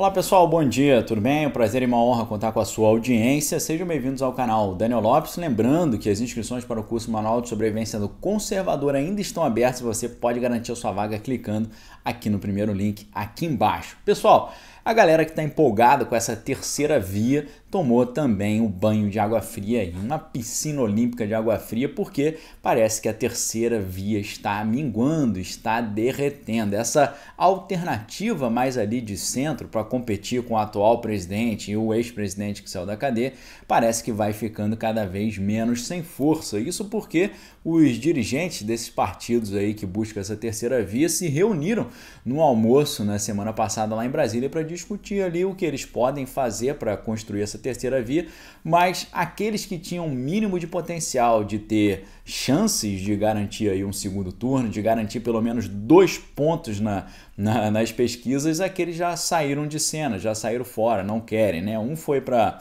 Olá pessoal, bom dia, tudo bem? É um prazer e uma honra contar com a sua audiência. Sejam bem-vindos ao canal Daniel Lopes. Lembrando que as inscrições para o curso Manual de Sobrevivência do Conservador ainda estão abertas e você pode garantir a sua vaga clicando aqui no primeiro link aqui embaixo. Pessoal, a galera que está empolgada com essa terceira via tomou também o um banho de água fria aí, uma piscina olímpica de água fria, porque parece que a terceira via está minguando, está derretendo. Essa alternativa mais ali de centro para competir com o atual presidente e o ex-presidente que saiu da cadeia, parece que vai ficando cada vez menos sem força. Isso porque os dirigentes desses partidos aí que buscam essa terceira via se reuniram no almoço na semana passada lá em Brasília para discutir ali o que eles podem fazer para construir essa terceira via, mas aqueles que tinham o mínimo de potencial de ter chances de garantir aí um segundo turno, de garantir pelo menos dois pontos na, na nas pesquisas, aqueles já saíram de cena, já saíram fora, não querem, né? Um foi para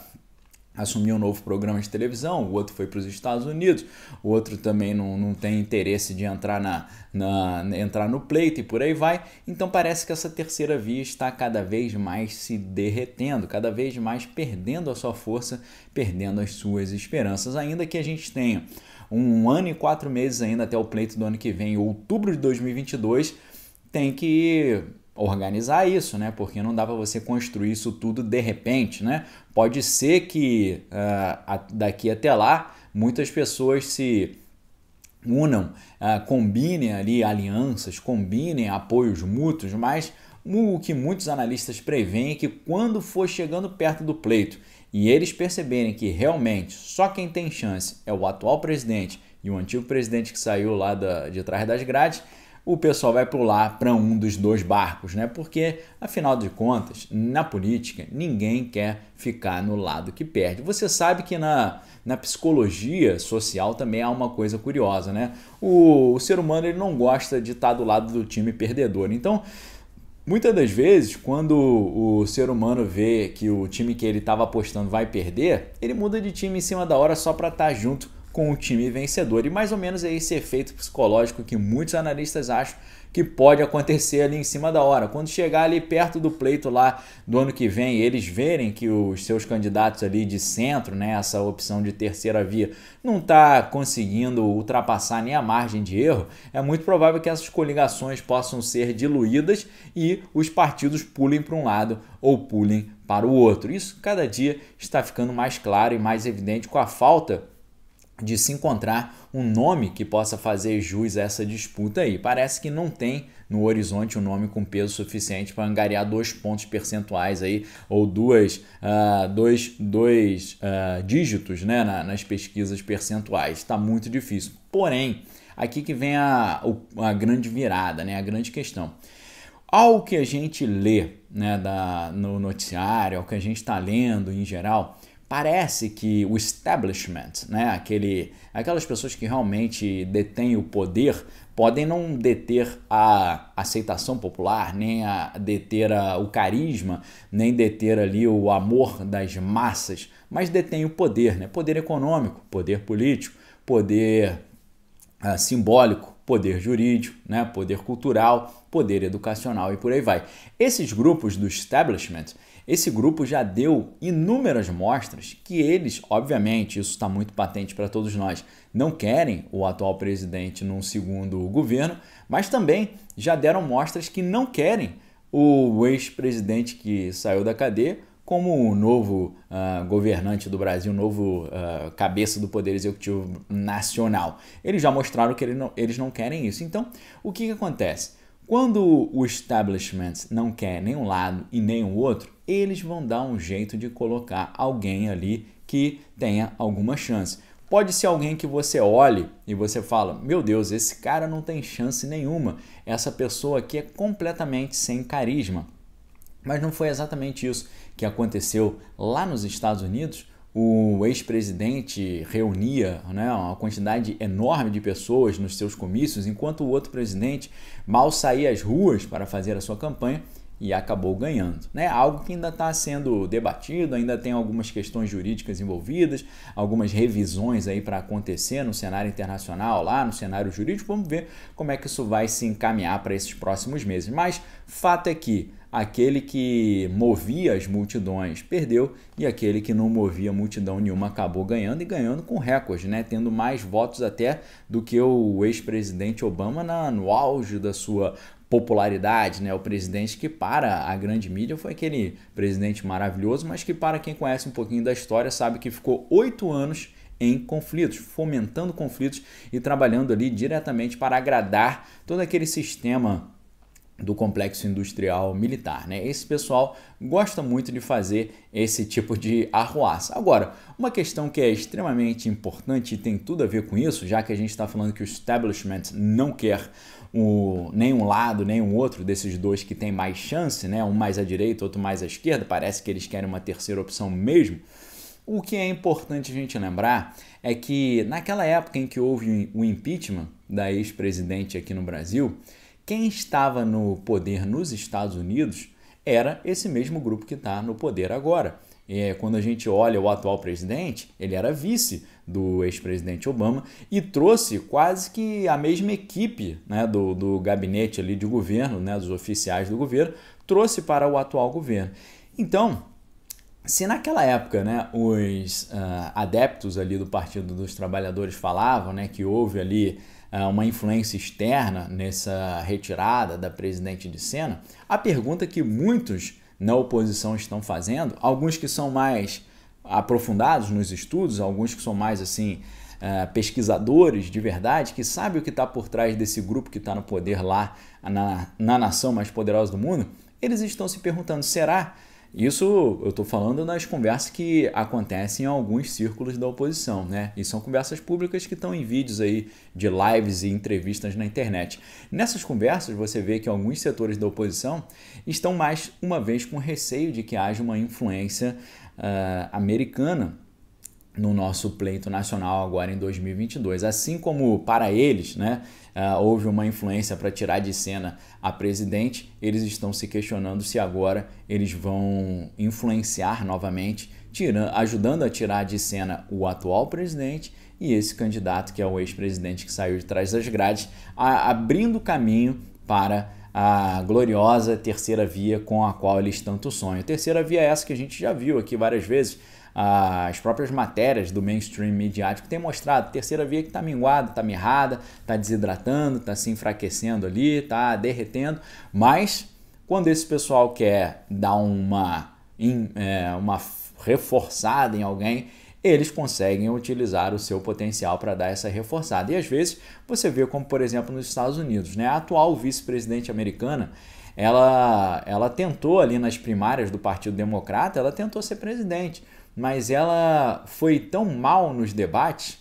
assumiu um novo programa de televisão, o outro foi para os Estados Unidos, o outro também não, não tem interesse de entrar, na, na, entrar no pleito e por aí vai. Então parece que essa terceira via está cada vez mais se derretendo, cada vez mais perdendo a sua força, perdendo as suas esperanças, ainda que a gente tenha um ano e quatro meses ainda até o pleito do ano que vem, outubro de 2022, tem que organizar isso, né? Porque não dá para você construir isso tudo de repente, né? Pode ser que uh, daqui até lá muitas pessoas se unam, uh, combinem ali alianças, combinem apoios mútuos, mas o que muitos analistas preveem é que quando for chegando perto do pleito e eles perceberem que realmente só quem tem chance é o atual presidente e o antigo presidente que saiu lá da, de trás das grades, o pessoal vai pular para um dos dois barcos, né? Porque, afinal de contas, na política, ninguém quer ficar no lado que perde. Você sabe que na, na psicologia social também há uma coisa curiosa, né? O, o ser humano ele não gosta de estar do lado do time perdedor. Então, Muitas das vezes, quando o ser humano vê que o time que ele estava apostando vai perder, ele muda de time em cima da hora só para estar tá junto com o time vencedor. E mais ou menos é esse efeito psicológico que muitos analistas acham que pode acontecer ali em cima da hora. Quando chegar ali perto do pleito lá do ano que vem, eles verem que os seus candidatos ali de centro, né, essa opção de terceira via, não está conseguindo ultrapassar nem a margem de erro, é muito provável que essas coligações possam ser diluídas e os partidos pulem para um lado ou pulem para o outro. Isso cada dia está ficando mais claro e mais evidente com a falta de se encontrar um nome que possa fazer jus a essa disputa aí. Parece que não tem no horizonte um nome com peso suficiente para angariar dois pontos percentuais aí ou duas, uh, dois, dois uh, dígitos né, na, nas pesquisas percentuais. Está muito difícil. Porém, aqui que vem a, a grande virada, né, a grande questão. Ao que a gente lê né, da, no noticiário, ao que a gente está lendo em geral, parece que o establishment, né, aquele, aquelas pessoas que realmente detêm o poder, podem não deter a aceitação popular, nem a deter a, o carisma, nem deter ali o amor das massas, mas detêm o poder, né? Poder econômico, poder político, poder uh, simbólico, poder jurídico, né, poder cultural, poder educacional e por aí vai. Esses grupos do establishment, esse grupo já deu inúmeras mostras que eles, obviamente, isso está muito patente para todos nós, não querem o atual presidente num segundo governo, mas também já deram mostras que não querem o ex-presidente que saiu da cadeia como o novo uh, governante do Brasil, o novo uh, cabeça do Poder Executivo Nacional. Eles já mostraram que ele não, eles não querem isso. Então, o que, que acontece? Quando o establishment não quer nem um lado e nem o outro, eles vão dar um jeito de colocar alguém ali que tenha alguma chance. Pode ser alguém que você olhe e você fala: Meu Deus, esse cara não tem chance nenhuma. Essa pessoa aqui é completamente sem carisma. Mas não foi exatamente isso que aconteceu lá nos Estados Unidos. O ex-presidente reunia né, uma quantidade enorme de pessoas nos seus comícios, enquanto o outro presidente mal saía às ruas para fazer a sua campanha e acabou ganhando. Né? Algo que ainda está sendo debatido, ainda tem algumas questões jurídicas envolvidas, algumas revisões aí para acontecer no cenário internacional, lá no cenário jurídico. Vamos ver como é que isso vai se encaminhar para esses próximos meses. Mas fato é que aquele que movia as multidões perdeu e aquele que não movia multidão nenhuma acabou ganhando e ganhando com recorde, né? tendo mais votos até do que o ex-presidente Obama na, no auge da sua popularidade, né? O presidente que para a grande mídia foi aquele presidente maravilhoso, mas que para quem conhece um pouquinho da história sabe que ficou oito anos em conflitos, fomentando conflitos e trabalhando ali diretamente para agradar todo aquele sistema do complexo industrial militar, né? Esse pessoal gosta muito de fazer esse tipo de arruaça. Agora, uma questão que é extremamente importante e tem tudo a ver com isso, já que a gente está falando que o establishment não quer o, nenhum lado, nenhum outro desses dois que tem mais chance, né? Um mais à direita, outro mais à esquerda, parece que eles querem uma terceira opção mesmo. O que é importante a gente lembrar é que naquela época em que houve o impeachment da ex-presidente aqui no Brasil, quem estava no poder nos Estados Unidos era esse mesmo grupo que está no poder agora. É, quando a gente olha o atual presidente, ele era vice do ex-presidente Obama e trouxe quase que a mesma equipe né, do, do gabinete ali de governo, né, dos oficiais do governo, trouxe para o atual governo. Então, se naquela época né, os uh, adeptos ali do Partido dos Trabalhadores falavam né, que houve ali ah, uma influência externa nessa retirada da presidente de Sena, a pergunta que muitos na oposição estão fazendo, alguns que são mais aprofundados nos estudos, alguns que são mais assim ah, pesquisadores de verdade, que sabem o que está por trás desse grupo que está no poder lá na, na nação mais poderosa do mundo, eles estão se perguntando: será isso eu estou falando nas conversas que acontecem em alguns círculos da oposição, né? E são conversas públicas que estão em vídeos aí de lives e entrevistas na internet. Nessas conversas você vê que alguns setores da oposição estão mais uma vez com receio de que haja uma influência uh, americana no nosso pleito nacional agora em 2022. Assim como para eles, né, é, houve uma influência para tirar de cena a presidente, eles estão se questionando se agora eles vão influenciar novamente, tirando, ajudando a tirar de cena o atual presidente e esse candidato que é o ex-presidente que saiu de trás das grades, a, abrindo caminho para a gloriosa terceira via com a qual eles tanto sonham. terceira via é essa que a gente já viu aqui várias vezes, ah, as próprias matérias do mainstream midiático têm mostrado. Terceira via que está minguada, está mirrada, está desidratando, está se enfraquecendo ali, está derretendo. Mas quando esse pessoal quer dar uma, é, uma reforçada em alguém, eles conseguem utilizar o seu potencial para dar essa reforçada. E às vezes você vê como, por exemplo, nos Estados Unidos, né? a atual vice-presidente americana, ela, ela tentou ali nas primárias do Partido Democrata, ela tentou ser presidente, mas ela foi tão mal nos debates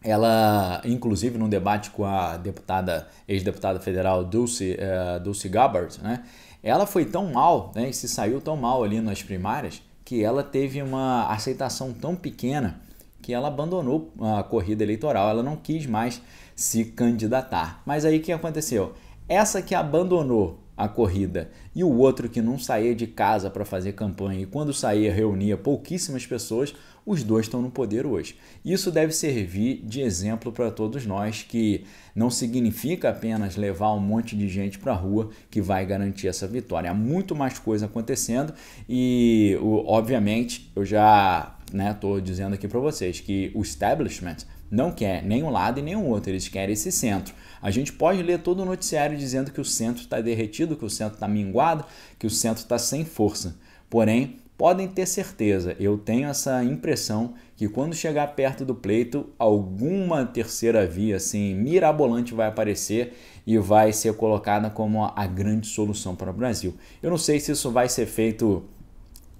ela, inclusive, num debate com a deputada, ex-deputada federal Dulce, uh, Dulce Gabbard, né? Ela foi tão mal, né? E se saiu tão mal ali nas primárias que ela teve uma aceitação tão pequena que ela abandonou a corrida eleitoral, ela não quis mais se candidatar. Mas aí o que aconteceu? Essa que abandonou a corrida, e o outro que não saía de casa para fazer campanha e quando saía reunia pouquíssimas pessoas, os dois estão no poder hoje. Isso deve servir de exemplo para todos nós que não significa apenas levar um monte de gente para a rua que vai garantir essa vitória. Há muito mais coisa acontecendo e, obviamente, eu já estou né, dizendo aqui para vocês que o establishment não quer nenhum lado e nenhum outro, eles querem esse centro. A gente pode ler todo o noticiário dizendo que o centro está derretido, que o centro está minguado, que o centro está sem força. Porém, podem ter certeza, eu tenho essa impressão que quando chegar perto do pleito, alguma terceira via assim mirabolante vai aparecer e vai ser colocada como a grande solução para o Brasil. Eu não sei se isso vai ser feito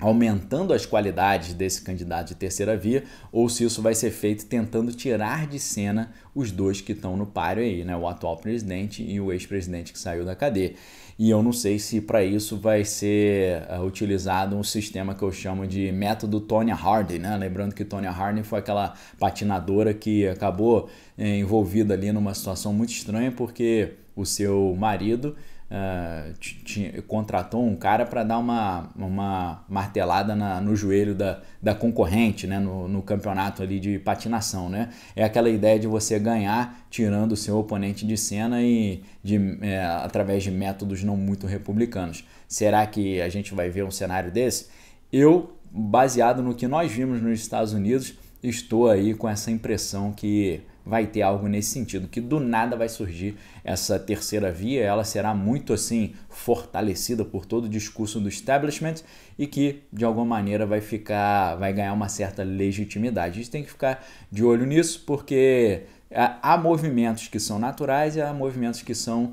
aumentando as qualidades desse candidato de terceira via, ou se isso vai ser feito tentando tirar de cena os dois que estão no páreo aí, né? O atual presidente e o ex-presidente que saiu da cadeia. E eu não sei se para isso vai ser eh, utilizado um sistema que eu chamo de método Tonya Harding, né? Lembrando que Tonya Harding foi aquela patinadora que acabou eh, envolvida ali numa situação muito estranha porque o seu marido uh, contratou um cara para dar uma, uma martelada na, no joelho da, da concorrente né? No, no, campeonato ali de patinação. Né? É aquela ideia de você ganhar tirando o seu oponente de cena e de, é, através de métodos não muito republicanos. Será que a gente vai ver um cenário desse? Eu, baseado no que nós vimos nos Estados Unidos, estou aí com essa impressão que vai ter algo nesse sentido, que do nada vai surgir essa terceira via, ela será muito assim fortalecida por todo o discurso do establishment e que de alguma maneira vai ficar, vai ganhar uma certa legitimidade. A gente tem que ficar de olho nisso porque é, há movimentos que são naturais e há movimentos que são uh,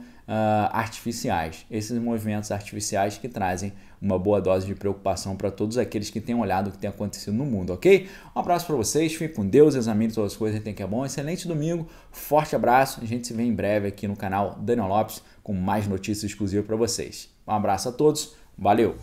artificiais. Esses movimentos artificiais que trazem uma boa dose de preocupação para todos aqueles que têm olhado o que tem acontecido no mundo, ok? Um abraço para vocês, fiquem com Deus, examine todas as coisas, tem que é bom, excelente domingo, forte abraço, a gente se vê em breve aqui no canal Daniel Lopes com mais notícias exclusivas para vocês. Um abraço a todos, valeu!